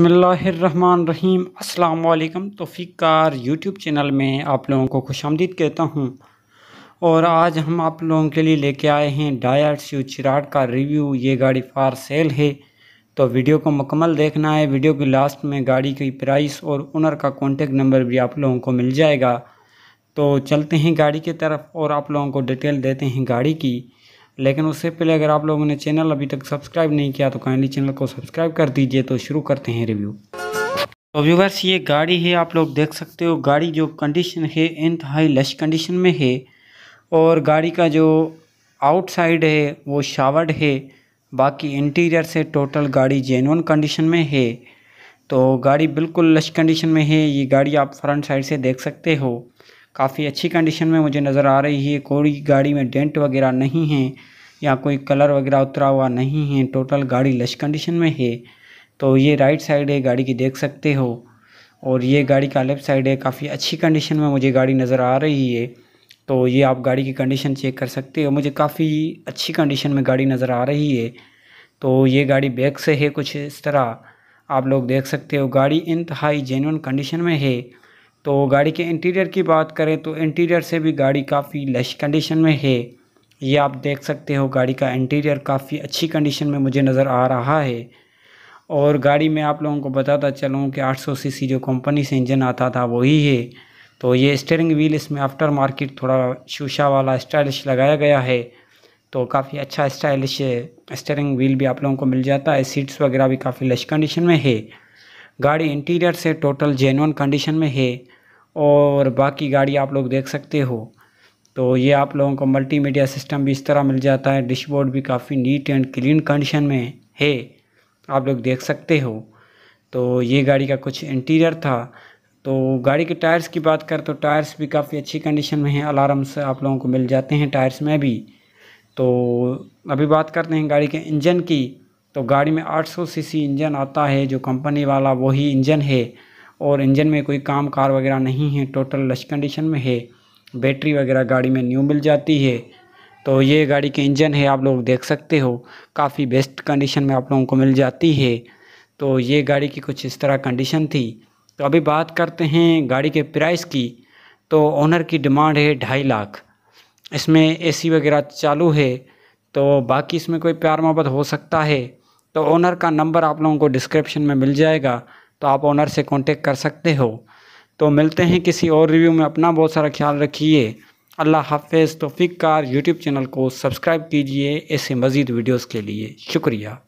बसमीम अल्लाम तोफ़ी तोफ़ीकार यूट्यूब चैनल में आप लोगों को खुश आमदीद कहता हूँ और आज हम आप लोगों के लिए लेके आए हैं डायर स्यू चिराड का रिव्यू ये गाड़ी फार सेल है तो वीडियो को मुकम्मल देखना है वीडियो के लास्ट में गाड़ी की प्राइस और ओनर का कॉन्टेक्ट नंबर भी आप लोगों को मिल जाएगा तो चलते हैं गाड़ी की तरफ और आप लोगों को डिटेल देते हैं गाड़ी की लेकिन उससे पहले अगर आप लोगों ने चैनल अभी तक सब्सक्राइब नहीं किया तो काइंडली चैनल को सब्सक्राइब कर दीजिए तो शुरू करते हैं रिव्यू तो व्यूवर्स ये गाड़ी है आप लोग देख सकते हो गाड़ी जो कंडीशन है इंतहाई लश कंडीशन में है और गाड़ी का जो आउटसाइड है वो शावर्ड है बाकी इंटीरियर से टोटल गाड़ी जेनवन कंडीशन में है तो गाड़ी बिल्कुल लश कंडीशन में है ये गाड़ी आप फ्रंट साइड से देख सकते हो काफ़ी अच्छी कंडीशन में मुझे नज़र आ रही है कोई गाड़ी में डेंट वगैरह नहीं है या कोई कलर वगैरह उतरा हुआ नहीं है टोटल गाड़ी लश कंडीशन में है तो ये राइट साइड है गाड़ी की देख सकते हो और ये गाड़ी का लेफ़्ट साइड है काफ़ी अच्छी कंडीशन में मुझे गाड़ी नज़र आ रही है तो ये आप गाड़ी की कंडीशन चेक कर सकते हो मुझे काफ़ी अच्छी कंडीशन में गाड़ी नज़र आ रही है तो ये गाड़ी बैक से है कुछ इस तरह आप लोग देख सकते हो गाड़ी इंतहाई जेनुन कंडीशन में है तो गाड़ी के इंटीरियर की बात करें तो इंटीरियर से भी गाड़ी काफ़ी लश कंडीशन में है ये आप देख सकते हो गाड़ी का इंटीरियर काफ़ी अच्छी कंडीशन में मुझे नज़र आ रहा है और गाड़ी में आप लोगों को बताता चलूँ कि 800 सीसी जो कंपनी से इंजन आता था वही है तो ये स्टेयरिंग व्हील इसमें आफ्टर मार्केट थोड़ा शीशा वाला स्टाइलिश लगाया गया है तो काफ़ी अच्छा स्टाइलिश स्टेयरिंग व्हील भी आप लोगों को मिल जाता है सीट्स वगैरह भी काफ़ी लश कंडीशन में है गाड़ी इंटीरियर से टोटल जेनवन कंडीशन में है और बाकी गाड़ी आप लोग देख सकते हो तो ये आप लोगों को मल्टीमीडिया सिस्टम भी इस तरह मिल जाता है डिशबोर्ड भी काफ़ी नीट एंड क्लीन कंडीशन में है आप लोग देख सकते हो तो ये गाड़ी का कुछ इंटीरियर था तो गाड़ी के टायर्स की बात करें तो टायर्स भी काफ़ी अच्छी कंडीशन में हैं से आप लोगों को मिल जाते हैं टायर्स में भी तो अभी बात करते हैं गाड़ी के इंजन की तो गाड़ी में 800 सीसी इंजन आता है जो कंपनी वाला वही इंजन है और इंजन में कोई काम कार वगैरह नहीं है टोटल लश कंडीशन में है बैटरी वगैरह गाड़ी में न्यू मिल जाती है तो ये गाड़ी के इंजन है आप लोग देख सकते हो काफ़ी बेस्ट कंडीशन में आप लोगों को मिल जाती है तो ये गाड़ी की कुछ इस तरह कंडीशन थी तो अभी बात करते हैं गाड़ी के प्राइस की तो ओनर की डिमांड है ढाई लाख इसमें एसी वगैरह चालू है तो बाकी इसमें कोई प्यार मोहब्बत हो सकता है तो ओनर का नंबर आप लोगों को डिस्क्रिप्शन में मिल जाएगा तो आप ओनर से कांटेक्ट कर सकते हो तो मिलते हैं किसी और रिव्यू में अपना बहुत सारा ख्याल रखिए अल्लाह हाफिज़ तोफ़ी कार यूट्यूब चैनल को सब्सक्राइब कीजिए ऐसे मज़ीद वीडियोज़ के लिए शुक्रिया